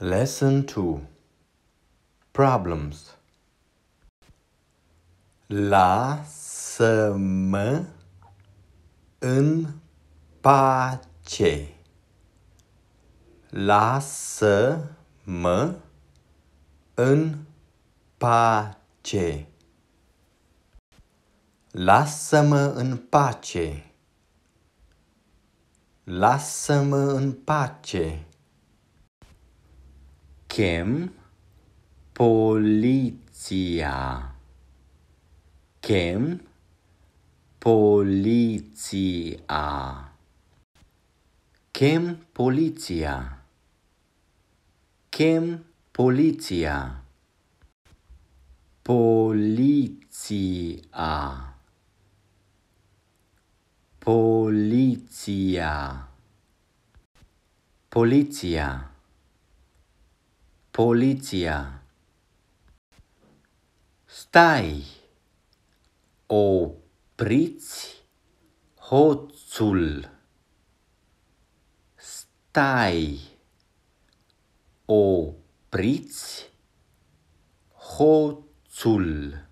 Lesson 2 Problems Lasă-mă în pace. Lasă-mă în pace. Lasă-mă în pace. Lasă-mă în pace. Chem, polizia. Chem, polizia. Chem, polizia. Chem, polizia. Polizia. Polizia. Polizia. Poliția Stai! Opriți hoțul! Stai! Opriți hoțul!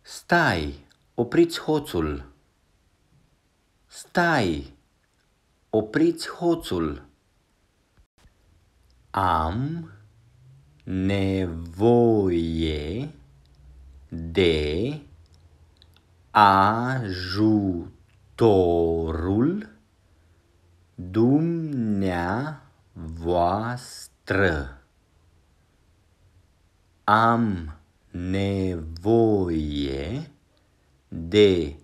Stai! Opriți hoțul! Stai! Opriți hoțul! Am nevoie de ajutorul dumneavoastră. Am nevoie de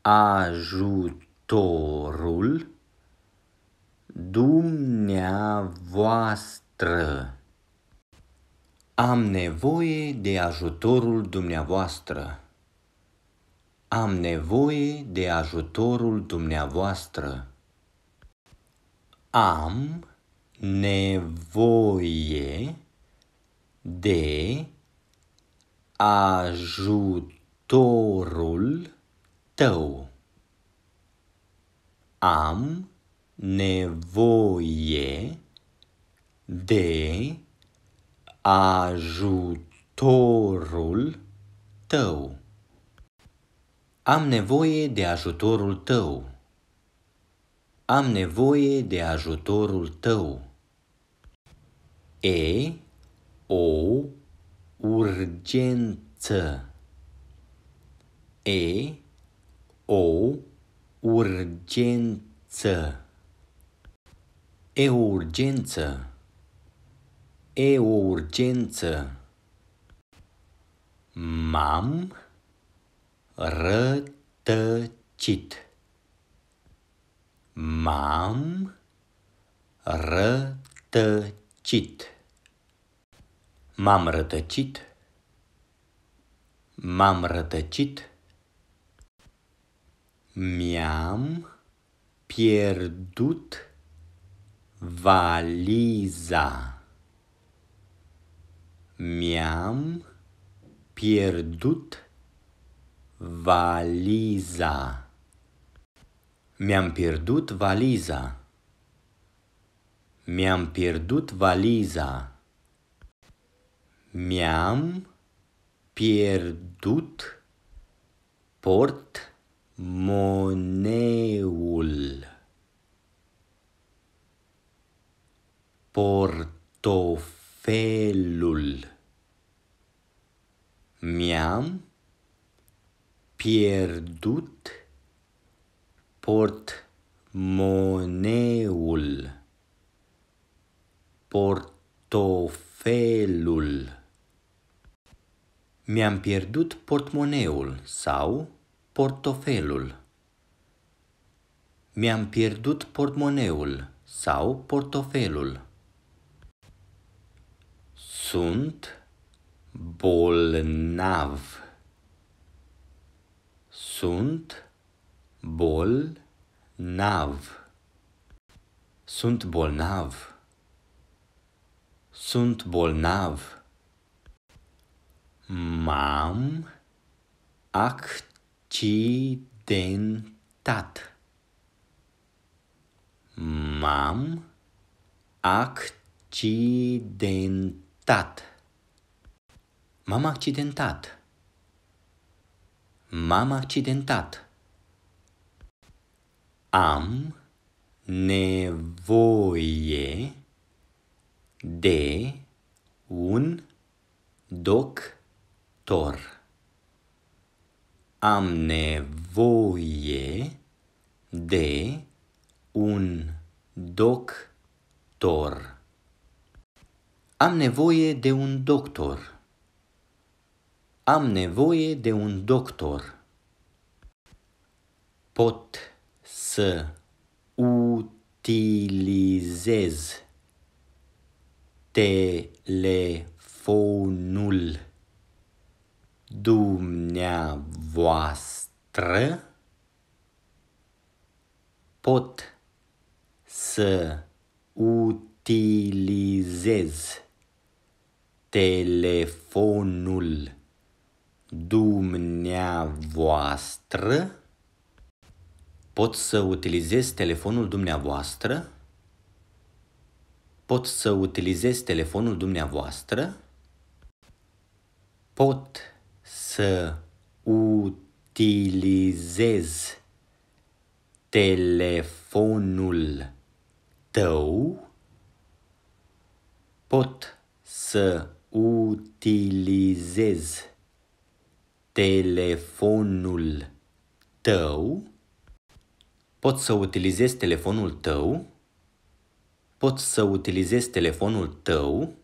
ajutorul Dumneavoastră. Am nevoie de ajutorul dumneavoastră. Am nevoie de ajutorul dumneavoastră. Am nevoie de ajutorul tău. Am nevoie de ajutorul tău. Am nevoie de ajutorul tău. Am nevoie de ajutorul tău. E o urgență. E o urgență. E o urgență. E o urgență. M-am rătăcit. M-am rătăcit. M-am rătăcit. M-am rătăcit. Mi-am pierdut Valiza. Mi-am pierdut valiza. Mi-am pierdut valiza. Mi-am pierdut valiza. Mi-am pierdut port moneul. portofelul. Mi-am pierdut portmoneul. Portofelul. Mi-am pierdut portmoneul sau portofelul. Mi-am pierdut portmoneul sau portofelul. Sunt bolnav. Sunt bolnav. Sunt bolnav. Sunt bolnav. M-am accidentat. M-am accidentat. Tat. M-am accidentat. M-am accidentat. Am nevoie de un doctor. Am nevoie de un doctor. Am nevoie de un doctor. Am nevoie de un doctor. Pot să utilizez telefonul dumneavoastră? Pot să utilizez telefonul dumneavoastră? Pot să utilizez telefonul dumneavoastră? Pot să utilizez telefonul dumneavoastră? Pot să utilizez telefonul tău? Pot să utilizez telefonul tău? Pot să utilizez telefonul tău? Pot să utilizez telefonul tău?